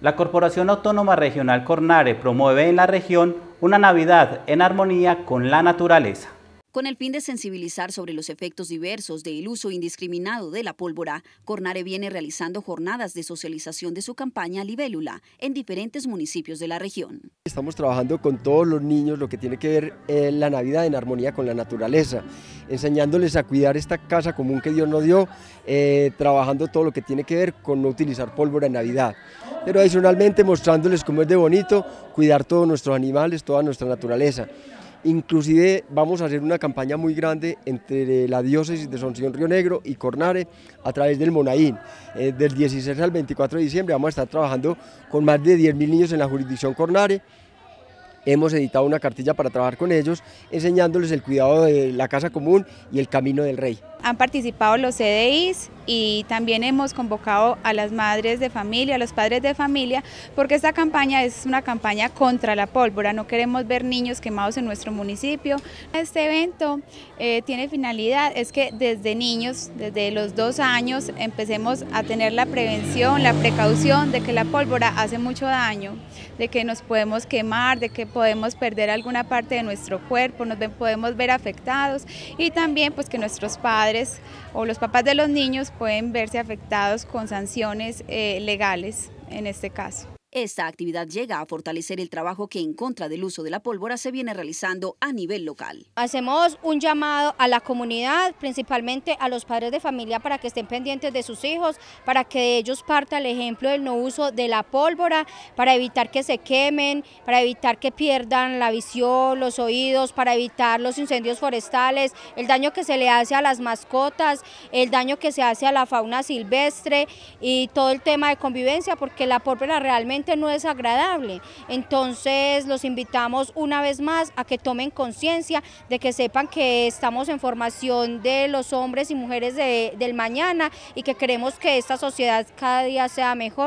La Corporación Autónoma Regional Cornare promueve en la región una Navidad en armonía con la naturaleza. Con el fin de sensibilizar sobre los efectos diversos del uso indiscriminado de la pólvora, Cornare viene realizando jornadas de socialización de su campaña Libélula en diferentes municipios de la región. Estamos trabajando con todos los niños lo que tiene que ver eh, la Navidad en armonía con la naturaleza, enseñándoles a cuidar esta casa común que Dios nos dio, eh, trabajando todo lo que tiene que ver con no utilizar pólvora en Navidad, pero adicionalmente mostrándoles cómo es de bonito cuidar todos nuestros animales, toda nuestra naturaleza. Inclusive vamos a hacer una campaña muy grande entre la diócesis de Sonción Río Negro y Cornare a través del Monaín. Eh, del 16 al 24 de diciembre vamos a estar trabajando con más de 10.000 niños en la jurisdicción Cornare. Hemos editado una cartilla para trabajar con ellos, enseñándoles el cuidado de la casa común y el camino del rey. Han participado los CDIs y también hemos convocado a las madres de familia, a los padres de familia, porque esta campaña es una campaña contra la pólvora, no queremos ver niños quemados en nuestro municipio. Este evento eh, tiene finalidad, es que desde niños, desde los dos años, empecemos a tener la prevención, la precaución de que la pólvora hace mucho daño, de que nos podemos quemar, de que podemos perder alguna parte de nuestro cuerpo, nos podemos ver afectados y también pues que nuestros padres o los papás de los niños pueden verse afectados con sanciones eh, legales en este caso. Esta actividad llega a fortalecer el trabajo que en contra del uso de la pólvora se viene realizando a nivel local. Hacemos un llamado a la comunidad, principalmente a los padres de familia para que estén pendientes de sus hijos, para que ellos parta el ejemplo del no uso de la pólvora, para evitar que se quemen, para evitar que pierdan la visión, los oídos, para evitar los incendios forestales, el daño que se le hace a las mascotas, el daño que se hace a la fauna silvestre y todo el tema de convivencia, porque la pólvora realmente no es agradable. Entonces los invitamos una vez más a que tomen conciencia, de que sepan que estamos en formación de los hombres y mujeres de, del mañana y que queremos que esta sociedad cada día sea mejor.